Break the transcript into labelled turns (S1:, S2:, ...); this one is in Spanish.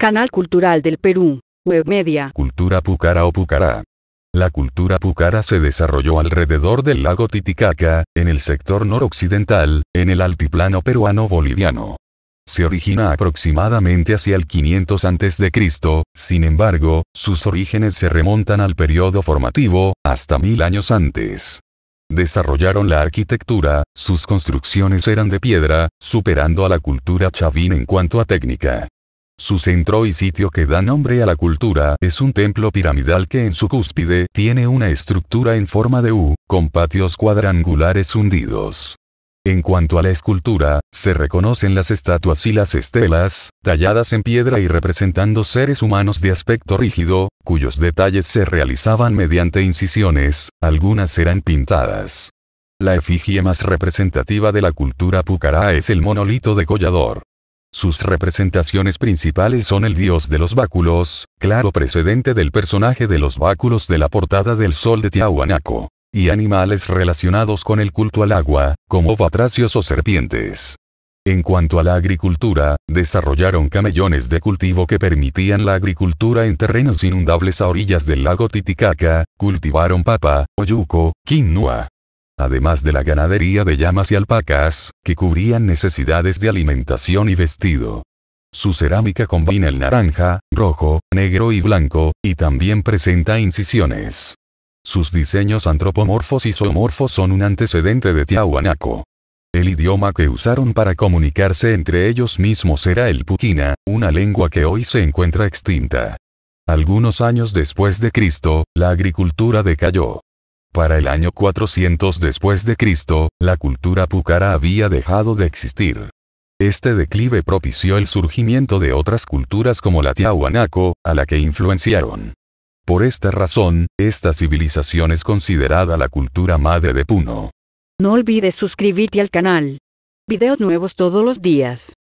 S1: Canal Cultural del Perú, Media Cultura Pucara o Pucará. La cultura pucara se desarrolló alrededor del lago Titicaca, en el sector noroccidental, en el altiplano peruano-boliviano. Se origina aproximadamente hacia el 500 a.C., sin embargo, sus orígenes se remontan al periodo formativo, hasta mil años antes. Desarrollaron la arquitectura, sus construcciones eran de piedra, superando a la cultura chavín en cuanto a técnica. Su centro y sitio que da nombre a la cultura es un templo piramidal que en su cúspide tiene una estructura en forma de U, con patios cuadrangulares hundidos. En cuanto a la escultura, se reconocen las estatuas y las estelas, talladas en piedra y representando seres humanos de aspecto rígido, cuyos detalles se realizaban mediante incisiones, algunas eran pintadas. La efigie más representativa de la cultura pucará es el monolito de Collador. Sus representaciones principales son el dios de los báculos, claro precedente del personaje de los báculos de la portada del sol de Tiahuanaco, y animales relacionados con el culto al agua, como batracios o serpientes. En cuanto a la agricultura, desarrollaron camellones de cultivo que permitían la agricultura en terrenos inundables a orillas del lago Titicaca, cultivaron papa, oyuco, quinua, además de la ganadería de llamas y alpacas, que cubrían necesidades de alimentación y vestido. Su cerámica combina el naranja, rojo, negro y blanco, y también presenta incisiones. Sus diseños antropomorfos y zoomorfos son un antecedente de Tiahuanaco. El idioma que usaron para comunicarse entre ellos mismos era el Pukina, una lengua que hoy se encuentra extinta. Algunos años después de Cristo, la agricultura decayó. Para el año 400 después de Cristo, la cultura pucara había dejado de existir. Este declive propició el surgimiento de otras culturas como la Tiahuanaco, a la que influenciaron. Por esta razón, esta civilización es considerada la cultura madre de Puno. No olvides suscribirte al canal. Videos nuevos todos los días.